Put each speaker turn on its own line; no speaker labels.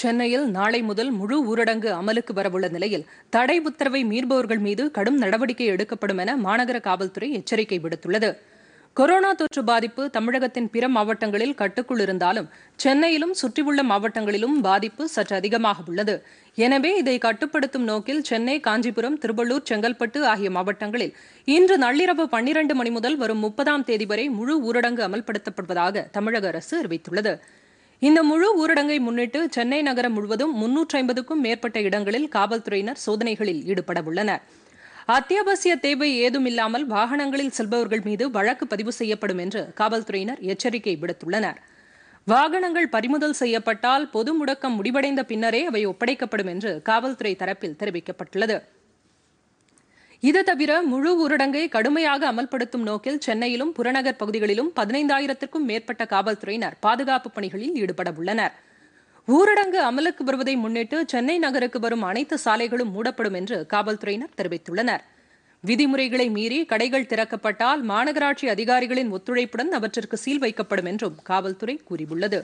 சென்னையில் நாளை முதல் முழு ஊரடங்கு அமலுக்கு வரவுள்ள நிலையில் தடை உத்தரவை மீறுபவர்கள் மீது கடும் நடவடிக்கை எடுக்கப்படும் என மாநகர காவல்துறை எச்சரிக்கை விடுத்துள்ளது கொரோனா தொற்று பாதிப்பு தமிழகத்தின் பிற மாவட்டங்களில் கட்டுக்குள் இருந்தாலும் சென்னையிலும் சுற்றியுள்ள மாவட்டங்களிலும் பாதிப்பு சற்று அதிகமாக உள்ளது எனவே இதை கட்டுப்படுத்தும் நோக்கில் சென்னை காஞ்சிபுரம் திருவள்ளூர் செங்கல்பட்டு ஆகிய மாவட்டங்களில் இன்று நள்ளிரவு பன்னிரண்டு மணி முதல் வரும் முப்பதாம் தேதி வரை முழு ஊரடங்கு அமல்படுத்தப்படுவதாக தமிழக அரசு அறிவித்துள்ளது இந்த முழு ஊரடங்கை முன்னிட்டு சென்னை நகரம் முழுவதும் முன்னூற்றி ஐம்பதுக்கும் மேற்பட்ட இடங்களில் காவல்துறையினர் சோதனைகளில் ஈடுபட உள்ளனர் அத்தியாவசிய தேவை ஏதும் இல்லாமல் வாகனங்களில் செல்பவர்கள் மீது வழக்கு பதிவு செய்யப்படும் என்று காவல்துறையினர் எச்சரிக்கை விடுத்துள்ளனர் வாகனங்கள் பறிமுதல் செய்யப்பட்டால் பொது முடக்கம் முடிவடைந்த பின்னரே அவை ஒப்படைக்கப்படும் என்று காவல்துறை தரப்பில் தெரிவிக்கப்பட்டுள்ளது இது தவிர முழு ஊரடங்கை கடுமையாக அமல்படுத்தும் நோக்கில் சென்னையிலும் புறநகர் பகுதிகளிலும் பதினைந்தாயிரத்திற்கும் மேற்பட்ட காவல்துறையினர் பாதுகாப்பு பணிகளில் ஈடுபட உள்ளனர் ஊரடங்கு அமலுக்கு வருவதை முன்னிட்டு சென்னை நகருக்கு வரும் அனைத்து சாலைகளும் மூடப்படும் என்று காவல்துறையினர் தெரிவித்துள்ளனர் விதிமுறைகளை மீறி கடைகள் திறக்கப்பட்டால் மாநகராட்சி அதிகாரிகளின் ஒத்துழைப்புடன் அவற்றிற்கு சீல் வைக்கப்படும் என்றும் காவல்துறை கூறியுள்ளது